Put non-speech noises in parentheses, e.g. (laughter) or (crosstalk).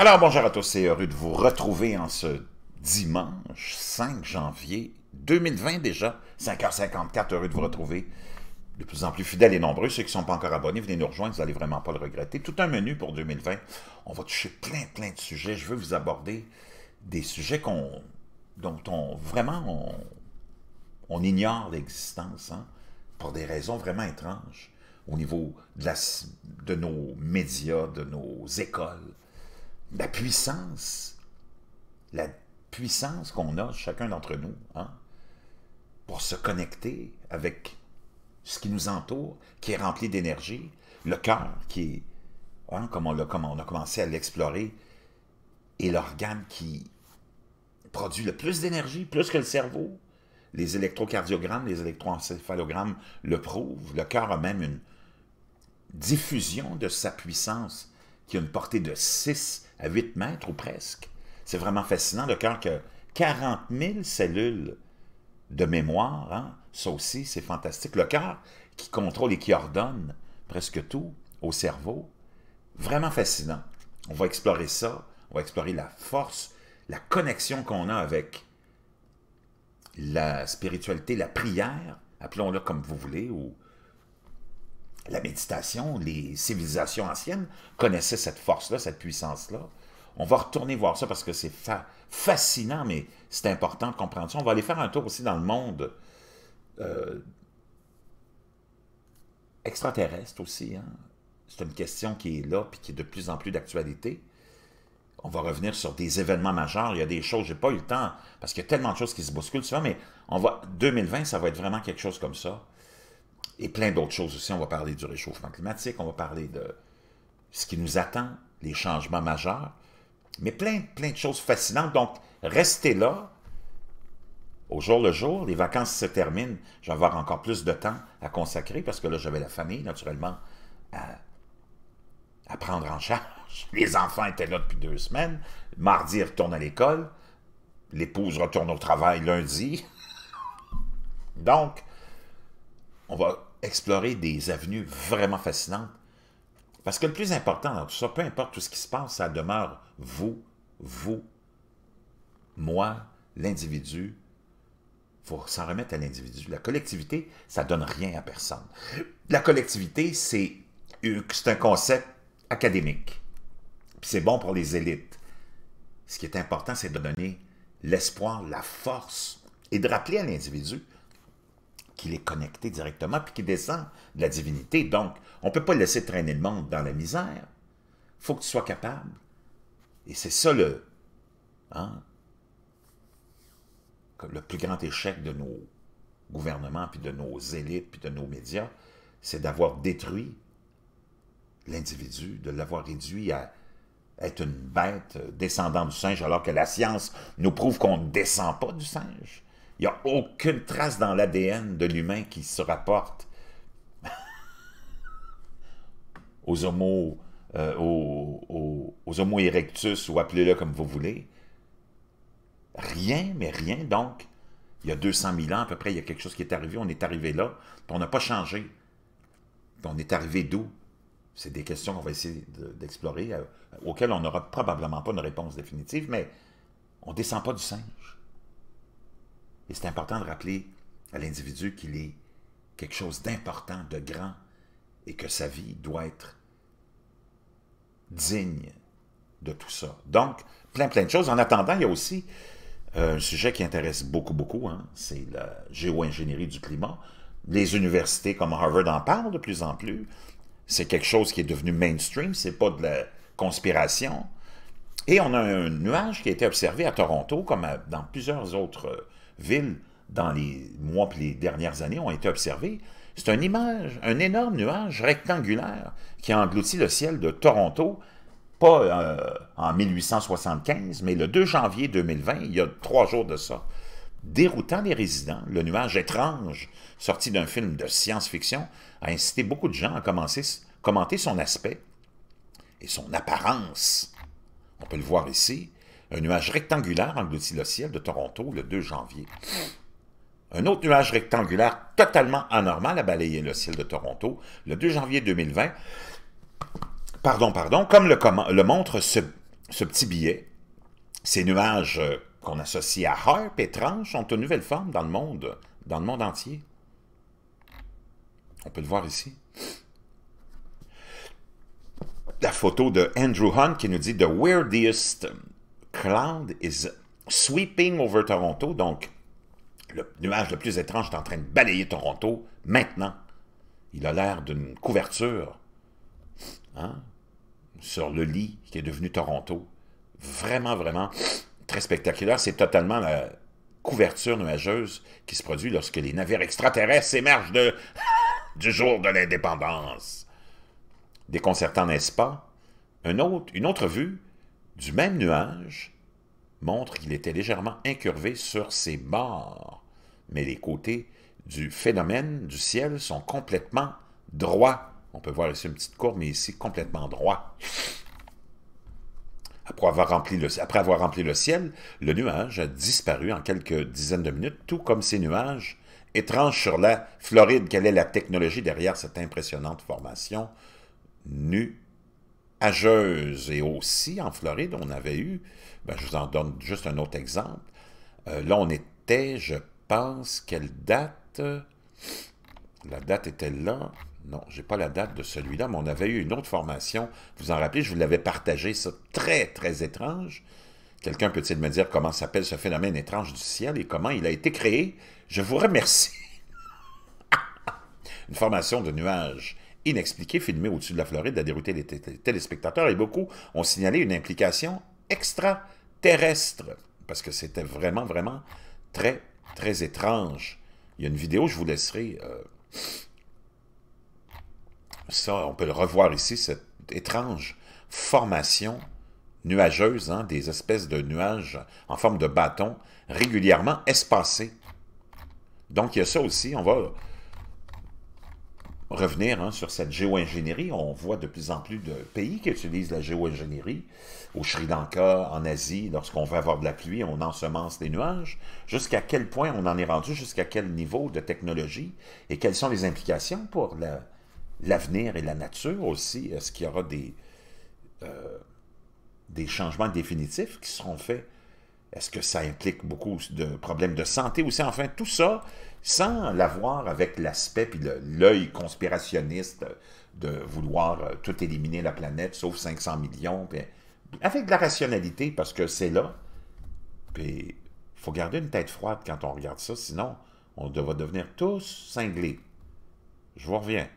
Alors bonjour à tous, c'est heureux de vous retrouver en ce dimanche 5 janvier 2020 déjà, 5h54, heureux de vous retrouver. De plus en plus fidèles et nombreux, ceux qui ne sont pas encore abonnés, venez nous rejoindre, vous n'allez vraiment pas le regretter. Tout un menu pour 2020, on va toucher plein plein de sujets, je veux vous aborder des sujets qu'on, dont on, vraiment on, ignore l'existence, hein, pour des raisons vraiment étranges, au niveau de, la, de nos médias, de nos écoles, la puissance, la puissance qu'on a, chacun d'entre nous, hein, pour se connecter avec ce qui nous entoure, qui est rempli d'énergie, le cœur qui est, hein, comme, on comme on a commencé à l'explorer, est l'organe qui produit le plus d'énergie, plus que le cerveau. Les électrocardiogrammes, les électroencéphalogrammes le prouvent. Le cœur a même une diffusion de sa puissance qui a une portée de 6 à 8 mètres ou presque. C'est vraiment fascinant le cœur que 40 000 cellules de mémoire, hein? ça aussi, c'est fantastique. Le cœur qui contrôle et qui ordonne presque tout au cerveau, vraiment fascinant. On va explorer ça, on va explorer la force, la connexion qu'on a avec la spiritualité, la prière, appelons-la comme vous voulez, ou la méditation, les civilisations anciennes connaissaient cette force-là, cette puissance-là. On va retourner voir ça parce que c'est fascinant, mais c'est important de comprendre ça. On va aller faire un tour aussi dans le monde euh, extraterrestre aussi. Hein. C'est une question qui est là et qui est de plus en plus d'actualité. On va revenir sur des événements majeurs. Il y a des choses, n'ai pas eu le temps parce qu'il y a tellement de choses qui se bousculent souvent, mais on va 2020, ça va être vraiment quelque chose comme ça et plein d'autres choses aussi. On va parler du réchauffement climatique, on va parler de ce qui nous attend, les changements majeurs, mais plein, plein de choses fascinantes. Donc, restez là. Au jour le jour, les vacances se terminent. Je vais avoir encore plus de temps à consacrer parce que là, j'avais la famille, naturellement, à, à, prendre en charge. (laughs) Les enfants étaient là depuis deux semaines. Mardi, ils retournent à l'école. L'épouse retourne au travail lundi. (laughs) Donc, on va explorer des avenues vraiment fascinantes. Parce que le plus important dans tout ça, peu importe tout ce qui se passe, ça demeure vous, vous, moi, l'individu. Il faut s'en remettre à l'individu. La collectivité, ça ne donne rien à personne. La collectivité, c'est euh, un concept académique. c'est bon pour les élites. Ce qui est important, c'est de donner l'espoir, la force, et de rappeler à l'individu qu'il est connecté directement, puis qu'il descend de la divinité. Donc, on ne peut pas laisser traîner le monde dans la misère. Il faut que tu sois capable. Et c'est ça le, hein, le plus grand échec de nos gouvernements, puis de nos élites, puis de nos médias, c'est d'avoir détruit l'individu, de l'avoir réduit à être une bête descendant du singe, alors que la science nous prouve qu'on ne descend pas du singe. Il n'y a aucune trace dans l'ADN de l'humain qui se rapporte (laughs) aux homo, euh, aux, homo erectus, ou appelez-le comme vous voulez. Rien, mais rien. Donc, il y a 200 000 ans à peu près, il y a quelque chose qui est arrivé, on est arrivé là, puis on n'a pas changé. on est arrivé d'où? C'est des questions qu'on va essayer d'explorer, euh, auxquelles on n'aura probablement pas une réponse définitive, mais on ne descend pas du singe. Et c'est important de rappeler à l'individu qu'il est quelque chose d'important, de grand, et que sa vie doit être digne de tout ça. Donc, plein, plein de choses. En attendant, il y a aussi euh, un sujet qui intéresse beaucoup, beaucoup, hein, c'est la géo-ingénierie du climat. Les universités comme Harvard en parlent de plus en plus. C'est quelque chose qui est devenu mainstream, c'est pas de la conspiration. Et on a un nuage qui a été observé à Toronto, comme dans plusieurs autres euh, Ville dans les mois et les dernières années ont été observées, c'est une image, un énorme nuage rectangulaire qui a englouti le ciel de Toronto, pas euh, en 1875, mais le 2 janvier 2020, il y a trois jours de ça. Déroutant les résidents, le nuage étrange, sorti d'un film de science-fiction, a incité beaucoup de gens à commencer, commenter son aspect et son apparence. On peut le voir ici, un nuage rectangulaire engloutit le ciel de Toronto le 2 janvier. Un autre nuage rectangulaire totalement anormal a balayé le ciel de Toronto le 2 janvier 2020. Pardon, pardon. Comme le, montre ce, petit billet, ces nuages euh, qu'on associe à et étrange ont une nouvelle forme dans le monde, dans le monde entier. On peut le voir ici. La photo de Andrew Hunt qui nous dit The Weirdest cloud is sweeping over Toronto, donc le nuage le plus étrange est en train de balayer Toronto maintenant. Il a l'air d'une couverture hein, sur le lit qui est devenu Toronto. Vraiment, vraiment très spectaculaire. C'est totalement la couverture nuageuse qui se produit lorsque les navires extraterrestres émergent de, (laughs) du jour de l'indépendance. Déconcertant, n'est-ce pas? Un autre, une autre vue du même nuage montre qu'il était légèrement incurvé sur ses bords, mais les côtés du phénomène du ciel sont complètement droits. On peut voir ici une petite courbe, mais ici complètement droit. Après avoir, rempli le, après avoir rempli le ciel, le nuage a disparu en quelques dizaines de minutes, tout comme ces nuages étranges sur la Floride. Quelle est la technologie derrière cette impressionnante formation? Nue Ageuse et aussi en Floride, on avait eu, ben, je vous en donne juste un autre exemple, euh, là on était, je pense, quelle date, la date était là, non, j'ai pas la date de celui-là, mais on avait eu une autre formation, vous vous en rappelez, je vous l'avais partagé, ça, très très étrange, quelqu'un peut-il me dire comment s'appelle ce phénomène étrange du ciel et comment il a été créé, je vous remercie. (laughs) une formation de nuages inexpliqué filmé au-dessus de la Floride a dérouté les téléspectateurs et beaucoup ont signalé une implication extraterrestre parce que c'était vraiment, vraiment très, très étrange. Il y a une vidéo, je vous laisserai... Euh, ça, on peut le revoir ici, cette étrange formation nuageuse, hein, des espèces de nuages en forme de bâton, régulièrement espacés. Donc, il y a ça aussi, on va revenir hein, sur cette géo-ingénierie. On voit de plus en plus de pays qui utilisent la géo-ingénierie. Au Sri Lanka, en Asie, lorsqu'on veut avoir de la pluie, on ensemence des nuages. Jusqu'à quel point on en est rendu, jusqu'à quel niveau de technologie et quelles sont les implications pour l'avenir et la nature aussi. Est-ce qu'il y aura des, euh, des changements définitifs qui seront faits est-ce que ça implique beaucoup de problèmes de santé aussi? Enfin, tout ça, sans l'avoir avec l'aspect puis l'œil conspirationniste de vouloir euh, tout éliminer la planète, sauf 500 millions, avec de la rationalité, parce que c'est là. Puis, il faut garder une tête froide quand on regarde ça, sinon, on va devenir tous cinglés. Je vous reviens.